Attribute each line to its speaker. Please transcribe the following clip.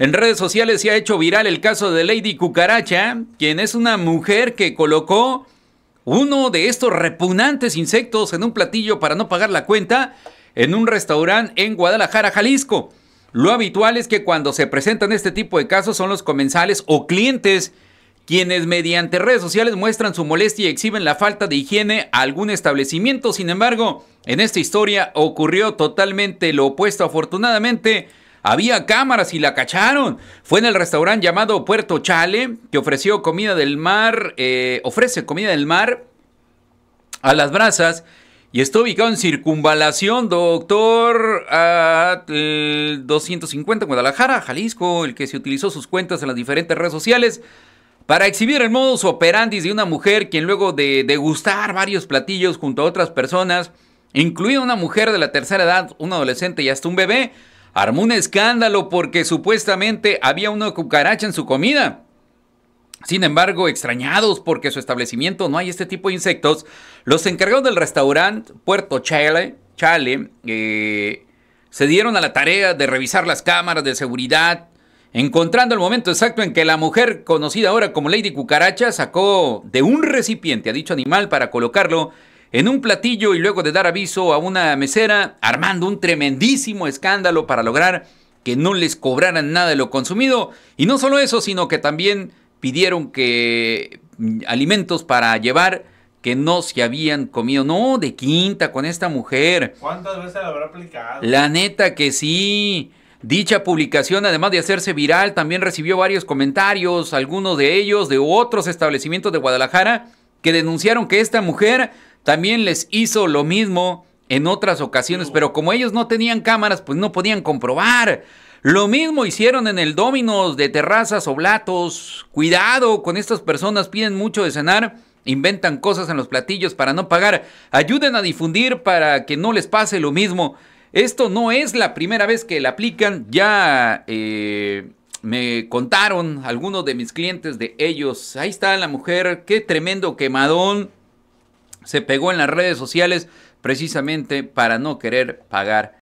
Speaker 1: En redes sociales se ha hecho viral el caso de Lady Cucaracha, quien es una mujer que colocó uno de estos repugnantes insectos en un platillo para no pagar la cuenta en un restaurante en Guadalajara, Jalisco. Lo habitual es que cuando se presentan este tipo de casos son los comensales o clientes quienes mediante redes sociales muestran su molestia y exhiben la falta de higiene a algún establecimiento. Sin embargo, en esta historia ocurrió totalmente lo opuesto. Afortunadamente, había cámaras y la cacharon. Fue en el restaurante llamado Puerto Chale que ofreció comida del mar, eh, ofrece comida del mar a las brasas y está ubicado en Circunvalación, doctor 250 Guadalajara, Jalisco, el que se utilizó sus cuentas en las diferentes redes sociales para exhibir el modus operandi de una mujer quien luego de degustar varios platillos junto a otras personas, incluida una mujer de la tercera edad, un adolescente y hasta un bebé, armó un escándalo porque supuestamente había una cucaracha en su comida. Sin embargo, extrañados porque su establecimiento no hay este tipo de insectos, los encargados del restaurante Puerto Chale, Chale eh, se dieron a la tarea de revisar las cámaras de seguridad, encontrando el momento exacto en que la mujer conocida ahora como Lady Cucaracha sacó de un recipiente a dicho animal para colocarlo en un platillo y luego de dar aviso a una mesera, armando un tremendísimo escándalo para lograr que no les cobraran nada de lo consumido. Y no solo eso, sino que también pidieron que mm, alimentos para llevar que no se habían comido. No, de quinta con esta mujer. ¿Cuántas veces la habrá aplicado? La neta que sí. Dicha publicación, además de hacerse viral, también recibió varios comentarios, algunos de ellos de otros establecimientos de Guadalajara, que denunciaron que esta mujer también les hizo lo mismo en otras ocasiones, pero como ellos no tenían cámaras, pues no podían comprobar. Lo mismo hicieron en el Dominos de terrazas o platos. Cuidado con estas personas, piden mucho de cenar, inventan cosas en los platillos para no pagar. Ayuden a difundir para que no les pase lo mismo. Esto no es la primera vez que la aplican, ya eh, me contaron algunos de mis clientes de ellos. Ahí está la mujer, qué tremendo quemadón se pegó en las redes sociales precisamente para no querer pagar